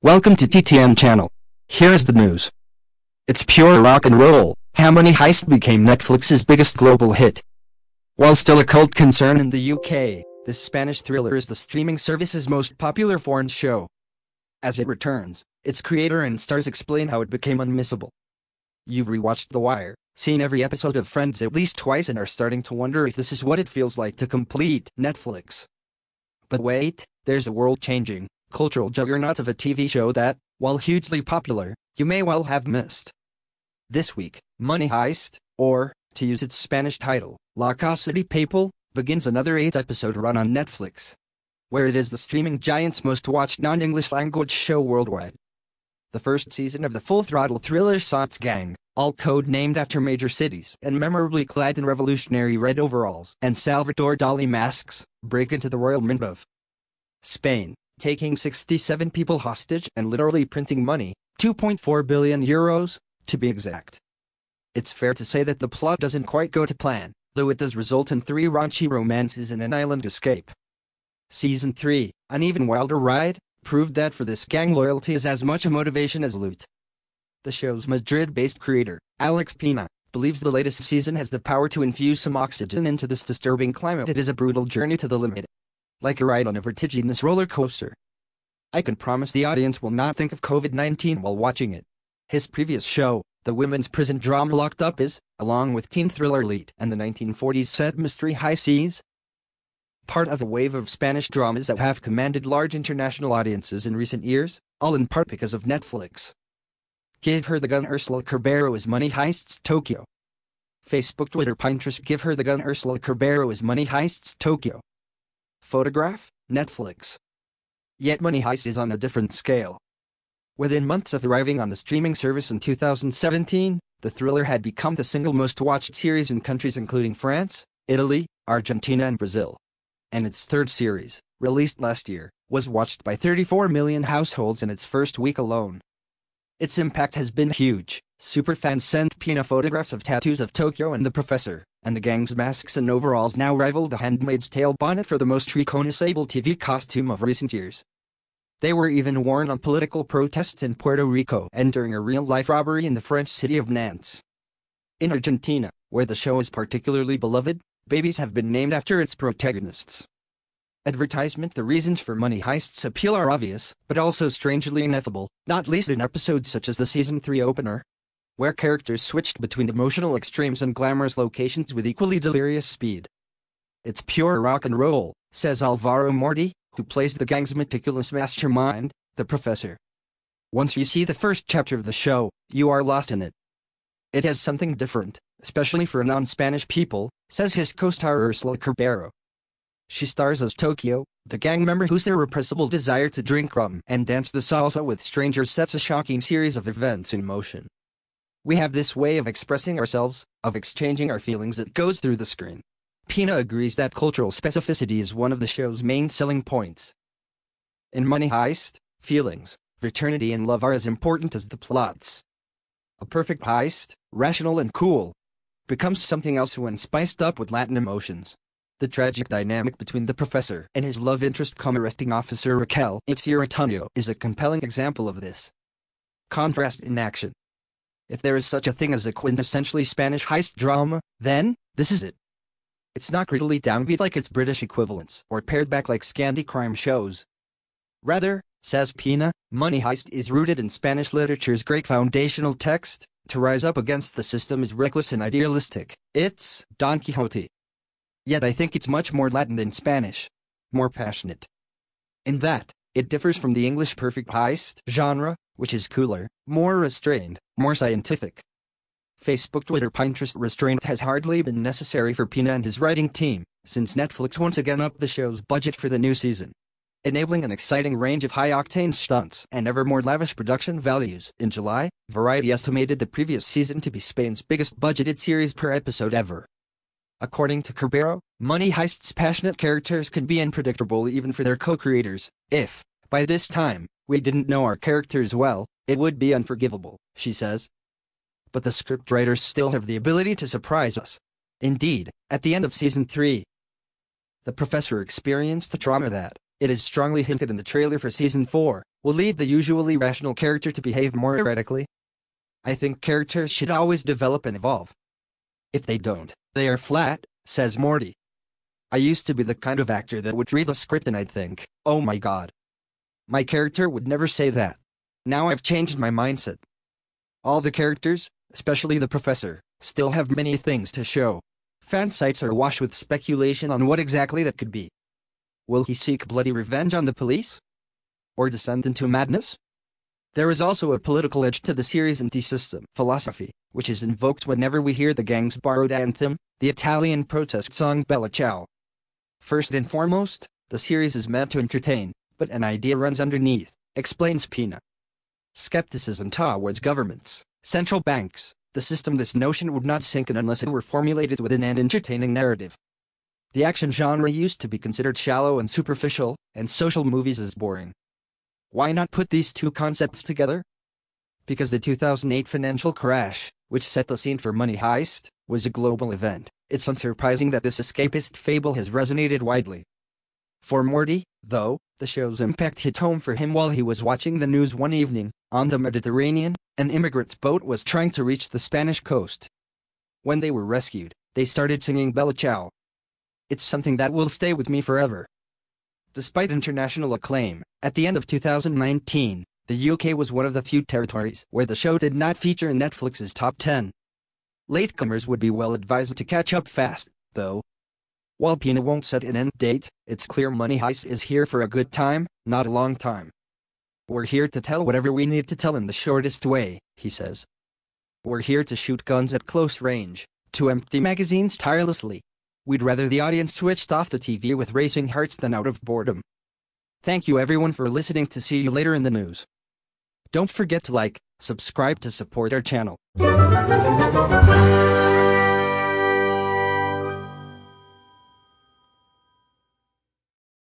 Welcome to TTM channel. Here's the news. It's pure rock and roll, How Money Heist became Netflix's biggest global hit. While still a cult concern in the UK, this Spanish thriller is the streaming service's most popular foreign show. As it returns, its creator and stars explain how it became unmissable. You've rewatched The Wire, seen every episode of Friends at least twice and are starting to wonder if this is what it feels like to complete Netflix. But wait, there's a world-changing, cultural juggernaut of a TV show that, while hugely popular, you may well have missed. This week, Money Heist, or, to use its Spanish title, La Casa de Papel, begins another eight-episode run on Netflix, where it is the streaming giant's most-watched non-English language show worldwide. The first season of the full-throttle thriller Sots Gang, all code-named after major cities and memorably clad in revolutionary red overalls and Salvador Dali masks, break into the royal mint of Spain, taking 67 people hostage and literally printing money, 2.4 billion euros, to be exact. It's fair to say that the plot doesn't quite go to plan, though it does result in three raunchy romances and an island escape. Season 3, An Even Wilder Ride, proved that for this gang loyalty is as much a motivation as loot. The show's Madrid-based creator, Alex Pina, believes the latest season has the power to infuse some oxygen into this disturbing climate. It is a brutal journey to the limit, like a ride on a vertiginous roller coaster. I can promise the audience will not think of COVID-19 while watching it. His previous show, the women's prison drama Locked Up is, along with teen thriller Elite and the 1940s set Mystery High Seas, part of a wave of Spanish dramas that have commanded large international audiences in recent years, all in part because of Netflix. Give Her the Gun Ursula Carbero is Money Heists Tokyo. Facebook Twitter Pinterest Give Her the Gun Ursula Carbero is Money Heists Tokyo. Photograph, Netflix. Yet Money Heist is on a different scale. Within months of arriving on the streaming service in 2017, the thriller had become the single most watched series in countries including France, Italy, Argentina and Brazil. And its third series, released last year, was watched by 34 million households in its first week alone. Its impact has been huge. Superfans sent Pina photographs of tattoos of Tokyo and the professor, and the gang's masks and overalls now rival the Handmaid's Tale bonnet for the most recognizable TV costume of recent years. They were even worn on political protests in Puerto Rico and during a real-life robbery in the French city of Nantes. In Argentina, where the show is particularly beloved, babies have been named after its protagonists. Advertisement The reasons for money heist's appeal are obvious, but also strangely ineffable, not least in episodes such as the season 3 opener, where characters switched between emotional extremes and glamorous locations with equally delirious speed. It's pure rock and roll, says Alvaro Morty, who plays the gang's meticulous mastermind, the professor. Once you see the first chapter of the show, you are lost in it. It has something different, especially for non-Spanish people, says his co-star Ursula Corberó. She stars as Tokyo, the gang member whose irrepressible desire to drink rum and dance the salsa with strangers sets a shocking series of events in motion. We have this way of expressing ourselves, of exchanging our feelings that goes through the screen. Pina agrees that cultural specificity is one of the show's main selling points. In Money Heist, feelings, fraternity and love are as important as the plots. A perfect heist, rational and cool, becomes something else when spiced up with Latin emotions. The tragic dynamic between the professor and his love interest cum arresting officer Raquel Itziaratunio is a compelling example of this. Contrast in action. If there is such a thing as a quintessentially Spanish heist drama, then, this is it. It's not greedily downbeat like its British equivalents, or pared back like Scandi crime shows. Rather, says Pina, Money Heist is rooted in Spanish literature's great foundational text, to rise up against the system is reckless and idealistic, it's Don Quixote. Yet I think it's much more Latin than Spanish. More passionate. In that, it differs from the English perfect heist genre, which is cooler, more restrained, more scientific. Facebook, Twitter, Pinterest restraint has hardly been necessary for Pina and his writing team, since Netflix once again upped the show's budget for the new season, enabling an exciting range of high-octane stunts and ever more lavish production values. In July, Variety estimated the previous season to be Spain's biggest budgeted series per episode ever. According to Cabrero, Money Heist's passionate characters can be unpredictable even for their co-creators, if, by this time, we didn't know our characters well, it would be unforgivable, she says. But the scriptwriters still have the ability to surprise us. Indeed, at the end of season 3, the professor experienced the trauma that, it is strongly hinted in the trailer for season 4, will lead the usually rational character to behave more erratically. I think characters should always develop and evolve. If they don't, they are flat, says Morty. I used to be the kind of actor that would read the script and I'd think, oh my god, my character would never say that. Now I've changed my mindset. All the characters, especially the professor, still have many things to show. Fan sites are awash with speculation on what exactly that could be. Will he seek bloody revenge on the police? Or descend into madness? There is also a political edge to the series anti-system philosophy, which is invoked whenever we hear the gang's borrowed anthem, the Italian protest song Bella Ciao. First and foremost, the series is meant to entertain, but an idea runs underneath, explains Pina. Skepticism towards governments, central banks, the system this notion would not sink in unless it were formulated within an entertaining narrative. The action genre used to be considered shallow and superficial, and social movies as boring. Why not put these two concepts together? Because the 2008 financial crash, which set the scene for Money Heist, was a global event, it's unsurprising that this escapist fable has resonated widely. For Morty, though, the show's impact hit home for him while he was watching the news one evening, on the Mediterranean, an immigrant's boat was trying to reach the Spanish coast. When they were rescued, they started singing Bella Ciao. It's something that will stay with me forever. Despite international acclaim, at the end of 2019, the UK was one of the few territories where the show did not feature in Netflix's top 10. Latecomers would be well advised to catch up fast, though, while Pina won't set an end date, it's clear Money Heist is here for a good time, not a long time. We're here to tell whatever we need to tell in the shortest way, he says. We're here to shoot guns at close range, to empty magazines tirelessly. We'd rather the audience switched off the TV with racing hearts than out of boredom. Thank you everyone for listening to see you later in the news. Don't forget to like, subscribe to support our channel.